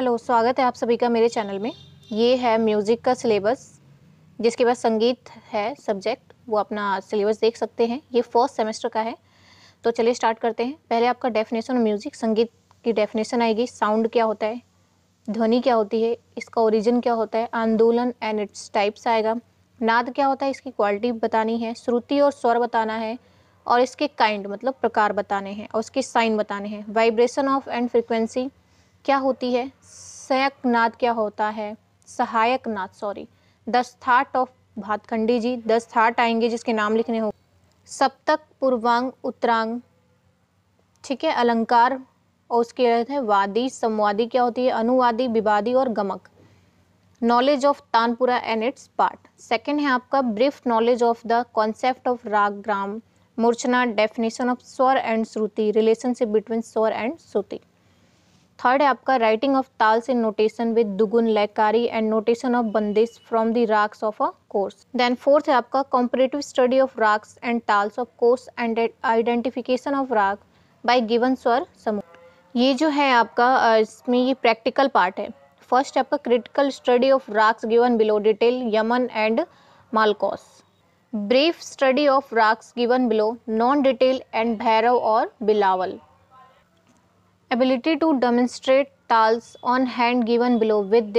hello स्वागत है आप सभी का मेरे चैनल में ये है म्यूज़िक का सिलेबस जिसके बाद संगीत है सब्जेक्ट वो अपना सिलेबस देख सकते हैं ये फर्स्ट सेमेस्टर का है तो चलिए स्टार्ट करते हैं पहले आपका डेफिनेशन म्यूज़िक संगीत की डेफिनेशन आएगी साउंड क्या होता है ध्वनि क्या होती है इसका ओरिजिन क्या होता है आंदोलन एंड इट्स टाइप्स आएगा नाद क्या होता है इसकी क्वालिटी बतानी है श्रुति और स्वर बताना है और इसके काइंड मतलब प्रकार बताने हैं और उसके साइन बताने हैं वाइब्रेशन ऑफ एंड फ्रिक्वेंसी क्या होती है सहायक नाद क्या होता है सहायक नाद सॉरी दस थाट ऑफ भातखंडी जी दस थाट आएंगे जिसके नाम लिखने हो सप्तक पूर्वांग उत्तरांग ठीक है अलंकार और उसके अर्थ है वादी संवादी क्या होती है अनुवादी विवादी और gamak knowledge of tanpura and its part second है आपका brief knowledge of the concept of raga gram murchhana definition of swar and shruti relationship between swar and shruti third है आपका writing of taals in notation with dugun laykari and notation of bandish from the ragas of a course then fourth है आपका comparative study of ragas and taals of course and identification of राग by given swar samooh ये जो है आपका इसमें ये प्रैक्टिकल पार्ट है फर्स्ट आपका critical study of ragas given below detail Yaman and Malkauns brief study of ragas given below non detail and Bhairav और Bilawal ability to demonstrate taals on hand given below with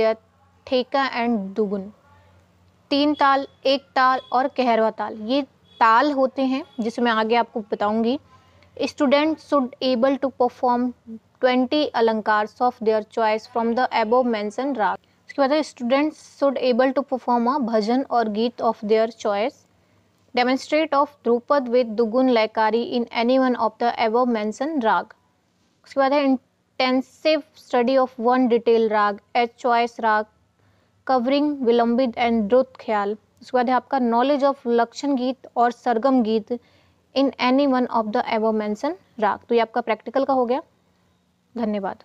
theka and dugun teen taal एक ताल और कहरवा ताल ये ताल होते हैं जिसे मैं आगे आपको बताऊंगी student should able to perform twenty alankar of their choice from the above main raga उसके बाद student should able to perform a bhajan और geet of their choice demonstrate of dhrupad with dugun laykari in any one of the above main raga उसके बाद है intensive study of one detail raga each choice raga covering vilambit and drut khayal उसके बाद है आपका नॉलेज ऑफ लक्षण गीत और sargam geet in any one of the above mentioned राग तो ये आपका प्रैक्टिकल का हो गया धन्यवाद